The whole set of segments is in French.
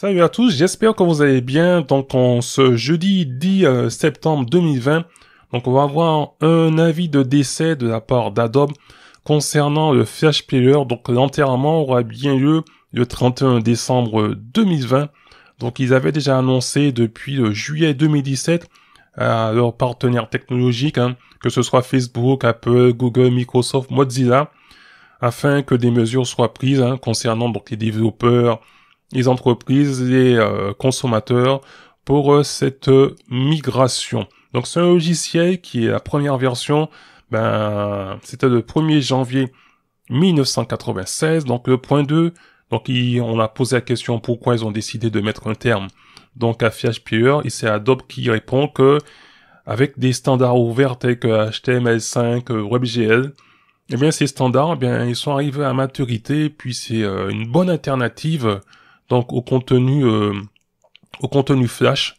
Salut à tous, j'espère que vous allez bien. Donc on ce jeudi 10 euh, septembre 2020, donc on va avoir un avis de décès de la part d'Adobe concernant le Flash Player. Donc l'enterrement aura bien lieu le 31 décembre 2020. Donc ils avaient déjà annoncé depuis le juillet 2017 à leurs partenaires technologiques, hein, que ce soit Facebook, Apple, Google, Microsoft, Mozilla, afin que des mesures soient prises hein, concernant donc les développeurs, les entreprises, les euh, consommateurs pour euh, cette euh, migration. Donc c'est un logiciel qui est la première version, ben, c'était le 1er janvier 1996, donc le point 2. Donc on a posé la question pourquoi ils ont décidé de mettre un terme donc à FHPR, e et c'est Adobe qui répond que avec des standards ouverts tels que HTML5, WebGL, eh bien ces standards, eh bien ils sont arrivés à maturité, puis c'est une bonne alternative donc au contenu euh, au contenu flash.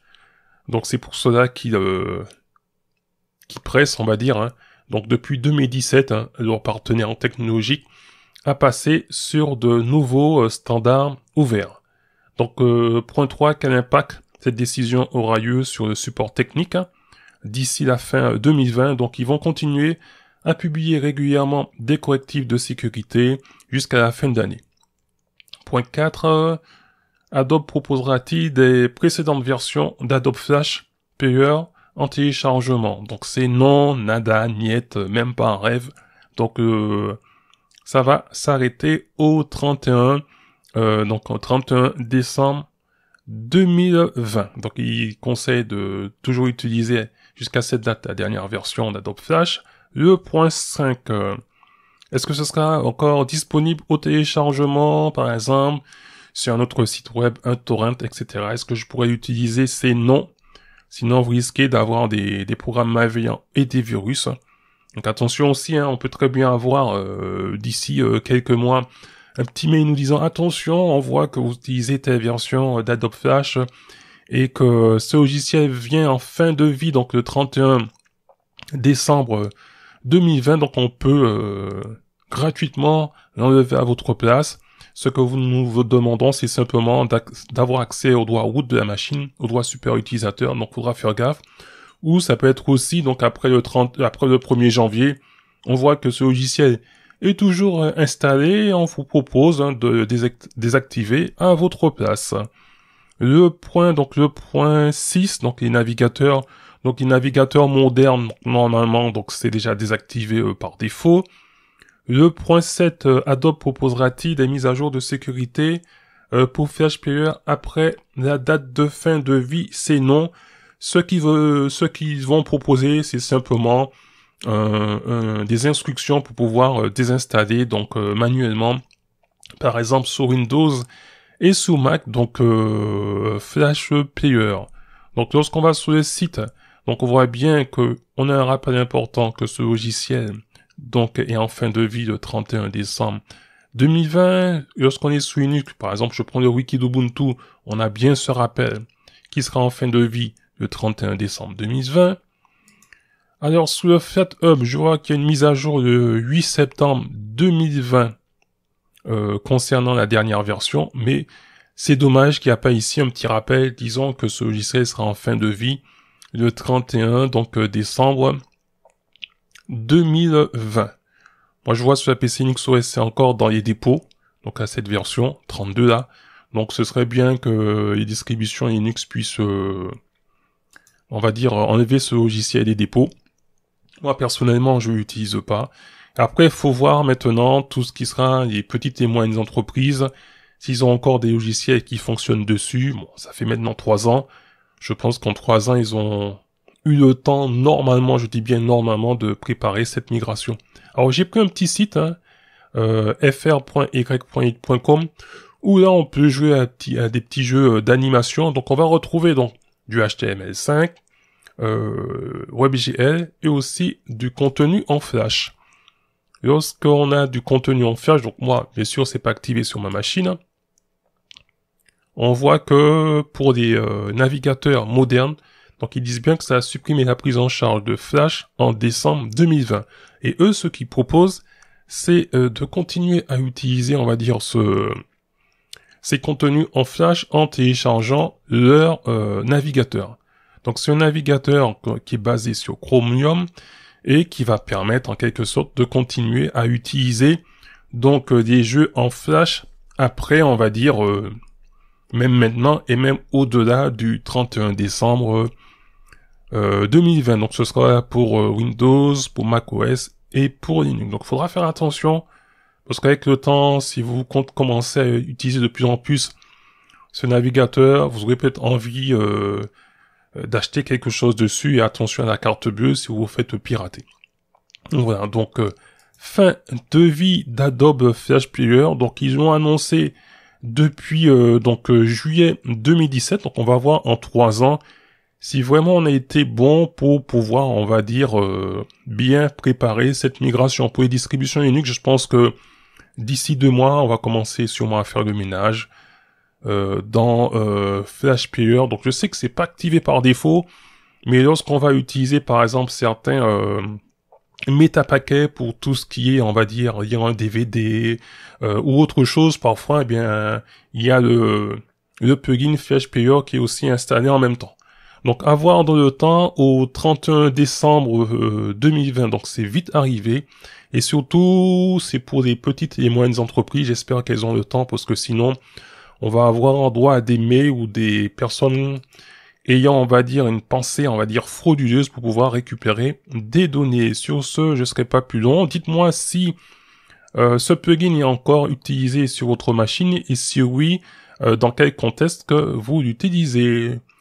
Donc c'est pour cela qu'ils euh, presse, on va dire. Hein. Donc depuis 2017, hein, leur partenaire technologique a passé sur de nouveaux euh, standards ouverts. Donc euh, point 3, quel impact cette décision aura eu sur le support technique hein? d'ici la fin 2020. Donc ils vont continuer à publier régulièrement des correctifs de sécurité jusqu'à la fin d'année. Point 4, Adobe proposera-t-il des précédentes versions d'Adobe Flash payeur en téléchargement Donc c'est non, nada, niet, même pas un rêve. Donc euh, ça va s'arrêter au 31, euh, donc au 31 décembre 2020. Donc il conseille de toujours utiliser jusqu'à cette date la dernière version d'Adobe Flash, le point 5. Est-ce que ce sera encore disponible au téléchargement, par exemple sur un autre site web, un torrent, etc. Est-ce que je pourrais utiliser ces noms Sinon, vous risquez d'avoir des, programmes malveillants et des virus. Donc attention aussi, hein, on peut très bien avoir euh, d'ici euh, quelques mois un petit mail nous disant attention, on voit que vous utilisez telle version euh, d'Adobe Flash et que ce logiciel vient en fin de vie, donc le 31 décembre 2020, donc on peut gratuitement l'enlever à votre place. Ce que nous vous demandons, c'est simplement d'avoir accès au droit route de la machine, au droit super utilisateur, donc il faudra faire gaffe. Ou ça peut être aussi, donc après le 30, après le 1er janvier, on voit que ce logiciel est toujours euh, installé et on vous propose hein, de désactiver à votre place. Le point, donc le point 6, donc les navigateurs, donc les navigateurs modernes, normalement, donc c'est déjà désactivé euh, par défaut. Le point 7, euh, Adobe proposera-t-il des mises à jour de sécurité euh, pour Flash Player après la date de fin de vie C'est non. Ce qu'ils vont proposer, c'est simplement euh, des instructions pour pouvoir désinstaller donc manuellement, par exemple sur Windows et sous Mac, donc Flash Player. Donc lorsqu'on va sur le site, donc on voit bien que on a un rappel important que ce logiciel donc est en fin de vie le 31 décembre 2020. Lorsqu'on est sous Linux, par exemple, je prends le wiki d'Ubuntu, on a bien ce rappel qui sera en fin de vie le 31 décembre 2020. Alors, sous le Hub, je vois qu'il y a une mise à jour le 8 septembre 2020 euh, concernant la dernière version, mais c'est dommage qu'il n'y a pas ici un petit rappel Disons que ce logiciel sera en fin de vie le 31 donc euh, décembre 2020. Moi, je vois sur la PC Linux OS, c'est encore dans les dépôts, donc à cette version 32 là. Donc, ce serait bien que les distributions Linux puissent, euh, on va dire, enlever ce logiciel des dépôts. Moi, personnellement, je l'utilise pas. Après, il faut voir maintenant tout ce qui sera les petites et moyennes entreprises. S'ils ont encore des logiciels qui fonctionnent dessus, bon, ça fait maintenant trois ans. Je pense qu'en trois ans, ils ont le temps normalement, je dis bien normalement, de préparer cette migration. Alors j'ai pris un petit site, hein, euh, fr.y.it.com, où là on peut jouer à, des petits jeux euh, d'animation. Donc on va retrouver donc du HTML5, euh, WebGL et aussi du contenu en Flash. Lorsqu'on a du contenu en Flash, donc moi bien sûr c'est pas activé sur ma machine, on voit que pour des navigateurs modernes, donc ils disent bien que ça a supprimé la prise en charge de Flash en décembre 2020. Et eux, ce qu'ils proposent, c'est euh, de continuer à utiliser, on va dire, ce, ces contenus en Flash en téléchargeant leur euh, navigateur. Donc c'est un navigateur qui est basé sur Chromium et qui va permettre en quelque sorte de continuer à utiliser donc euh, des jeux en Flash après, on va dire, même maintenant et même au-delà du 31 décembre 2020. Euh, donc ce sera pour euh, Windows, pour macOS et pour Linux. Donc faudra faire attention parce qu'avec le temps, si vous commencez à utiliser de plus en plus ce navigateur, vous aurez peut-être envie euh, d'acheter quelque chose dessus et attention à la carte bleue si vous vous faites pirater. Donc, voilà, donc fin de vie d'Adobe Flash Player. Donc ils ont annoncé depuis donc juillet 2017, donc on va voir en trois ans si vraiment on a été bon pour pouvoir, on va dire, euh, bien préparer cette migration pour les distributions Linux, je pense que d'ici deux mois, on va commencer sûrement à faire le ménage euh, dans euh, Flash Donc je sais que c'est pas activé par défaut, mais lorsqu'on va utiliser par exemple certains euh, métapaquets pour tout ce qui est, on va dire, il un DVD euh, ou autre chose, parfois, eh bien, il y a le, le plugin Flash qui est aussi installé en même temps. Donc avoir dans le temps au 31 décembre 2020. Euh, Donc c'est vite arrivé. Et surtout, c'est pour les petites et moyennes entreprises. J'espère qu'elles ont le temps parce que sinon, on va avoir droit à des mails ou des personnes ayant, on va dire, une pensée, on va dire, frauduleuse pour pouvoir récupérer des données. Sur ce, je ne serai pas plus long. Dites-moi si euh, ce plugin est encore utilisé sur votre machine et si oui, euh, dans quel contexte que vous l'utilisez.